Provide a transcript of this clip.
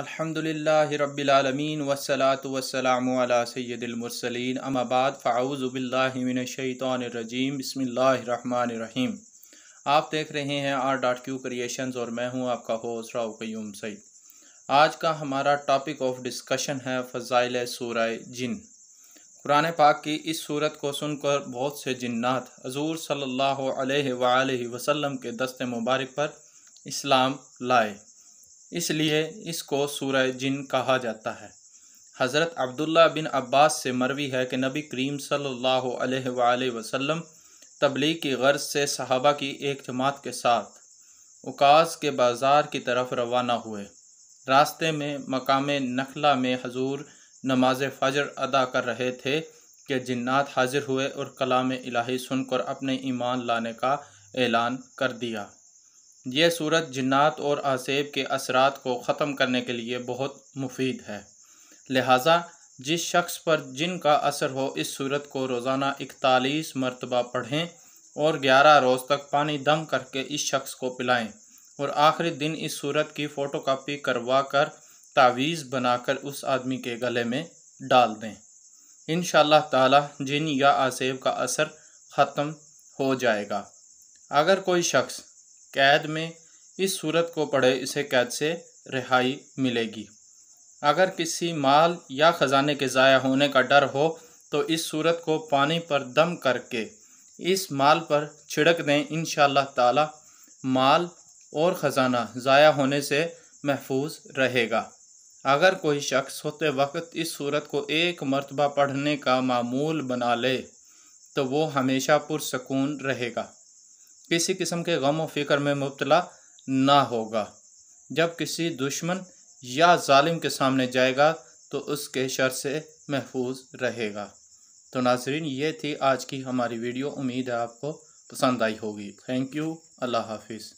अल्हम्दुलिल्लाहि रब्बिल अल्हम्दुलिल्लाहिरब्बिलालमीन वस्सलातु वस्सलामु अला सय्यदिल मुरसलीन अमा बाद फ़ाउज़ु बिल्लाहि मिनश्शैतानिर्रजीम बिस्मिल्लाहिर्रहमानिर्रहीम आप देख रहे हैं आर डॉट क्यू क्रिएशंस और मैं हूं आपका होस्ट राव कयूम सईद आज का हमारा टॉपिक ऑफ डिस्कशन है फ़ज़ाइल सूरह जिन कुरान पाक की इस सूरत को सुनकर बहुत से जिन्नात हजूर सल्लल्लाहु अलैहि वसल्लम के दस्ते मुबारक पर इस्लाम लाए इसलिए इसको सूरह जिन कहा जाता है हज़रत अब्दुल्ला बिन अब्बास से मरवी है कि नबी करीम सल्लल्लाहु अलैहि वसल्लम तबलीग की गर्ज से सहाबा की एक जमात के साथ उकास के बाज़ार की तरफ रवाना हुए रास्ते में मकाम नखला में हजूर नमाज फजर अदा कर रहे थे कि जन्नात हाजिर हुए और कलाम इलाही सुनकर अपने ईमान लाने का ऐलान कर दिया यह सूरत जन्ात और आसेब के असरात को ख़त्म करने के लिए बहुत मुफीद है लिहाजा जिस शख्स पर जिन का असर हो इस सूरत को रोज़ाना इकतालीस मरतबा पढ़ें और ग्यारह रोज़ तक पानी दम करके इस शख्स को पिलाएं और आखिरी दिन इस सूरत की फ़ोटो कापी करवा कर तावीज़ बनाकर उस आदमी के गले में डाल दें इन ताला जिन या आसेब का असर ख़त्म हो जाएगा अगर कोई शख्स कैद में इस सूरत को पढ़े इसे कैद से रिहाई मिलेगी अगर किसी माल या ख़जाने के ज़ाया होने का डर हो तो इस सूरत को पानी पर दम करके इस माल पर छिड़क दें इन ताला माल और ख़जाना ज़ाया होने से महफूज रहेगा अगर कोई शख्स होते वक्त इस सूरत को एक मरतबा पढ़ने का मामूल बना ले तो वो हमेशा पुरसकून रहेगा किसी किस्म के गम व फिक्र में मुबतला ना होगा जब किसी दुश्मन या जालिम के सामने जाएगा तो उसके शर से महफूज रहेगा तो नाजरीन ये थी आज की हमारी वीडियो उम्मीद है आपको पसंद आई होगी थैंक यू अल्लाह हाफिज़